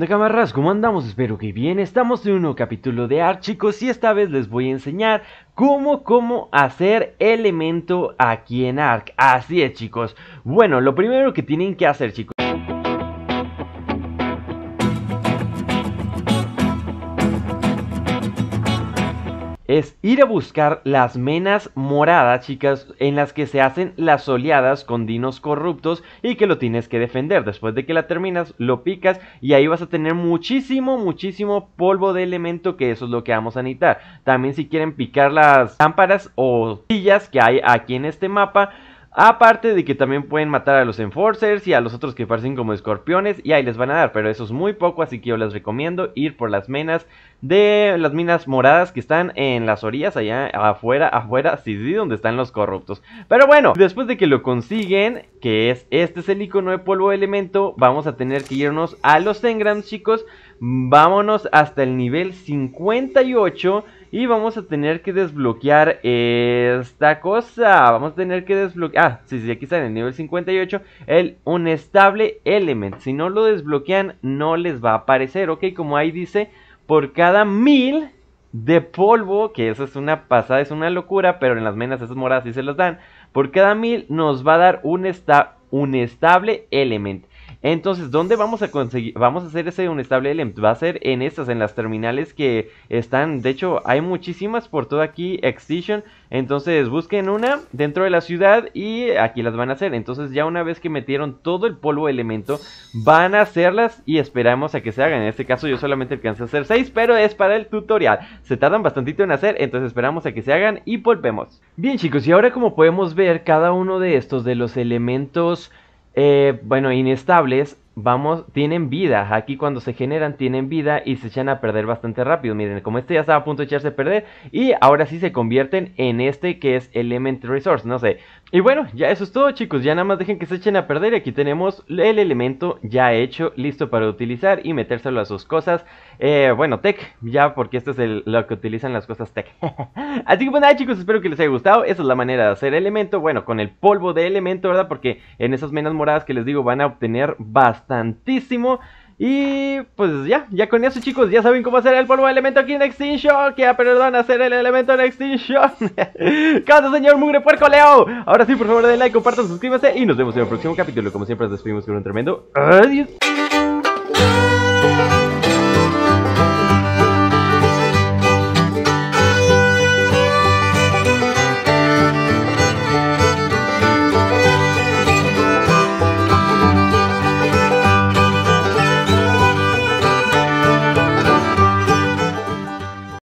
de camarras? ¿Cómo andamos? Espero que bien, estamos en un nuevo capítulo de ARC chicos y esta vez les voy a enseñar cómo, cómo hacer elemento aquí en ARC Así es chicos, bueno, lo primero que tienen que hacer chicos es ir a buscar las menas moradas, chicas, en las que se hacen las oleadas con dinos corruptos y que lo tienes que defender. Después de que la terminas, lo picas y ahí vas a tener muchísimo, muchísimo polvo de elemento que eso es lo que vamos a necesitar. También si quieren picar las lámparas o sillas que hay aquí en este mapa, Aparte de que también pueden matar a los enforcers y a los otros que parecen como escorpiones y ahí les van a dar, pero eso es muy poco, así que yo les recomiendo ir por las menas de las minas moradas que están en las orillas allá afuera, afuera, sí, sí, donde están los corruptos. Pero bueno, después de que lo consiguen, que es este es el icono de polvo de elemento, vamos a tener que irnos a los engrams, chicos. Vámonos hasta el nivel 58 y vamos a tener que desbloquear esta cosa. Vamos a tener que desbloquear... Ah, sí, sí, aquí está en el nivel 58. El Unestable Element. Si no lo desbloquean, no les va a aparecer. Ok, como ahí dice, por cada mil de polvo, que eso es una pasada, es una locura, pero en las menas esas moradas sí se las dan. Por cada mil nos va a dar un, esta un estable element. Entonces, ¿dónde vamos a conseguir? Vamos a hacer ese unestable element. Va a ser en estas, en las terminales que están. De hecho, hay muchísimas por todo aquí. Extinction. Entonces, busquen una dentro de la ciudad y aquí las van a hacer. Entonces, ya una vez que metieron todo el polvo elemento, van a hacerlas y esperamos a que se hagan. En este caso, yo solamente alcancé a hacer seis, pero es para el tutorial. Se tardan bastantito en hacer, entonces esperamos a que se hagan y volvemos. Bien, chicos, y ahora como podemos ver, cada uno de estos de los elementos eh, bueno, inestables vamos, tienen vida. Aquí cuando se generan tienen vida y se echan a perder bastante rápido. Miren, como este ya estaba a punto de echarse a perder y ahora sí se convierten en este que es Element Resource, no sé. Y bueno, ya eso es todo chicos, ya nada más dejen que se echen a perder y aquí tenemos el elemento ya hecho, listo para utilizar y metérselo a sus cosas. Eh, bueno, tech, ya porque esto es lo que utilizan las cosas tech. Así que bueno, pues, nada chicos, espero que les haya gustado, esa es la manera de hacer elemento, bueno, con el polvo de elemento, ¿verdad? Porque en esas menas moradas que les digo van a obtener bastante y pues ya, ya con eso chicos, ya saben cómo hacer el polvo de elemento aquí en Extinction Que, perdón, hacer el elemento en Extinction Casa, señor Mugre Puerco Leo? Ahora sí, por favor, den like, compartan, suscríbanse y nos vemos en el próximo capítulo Como siempre, nos despedimos con un tremendo adiós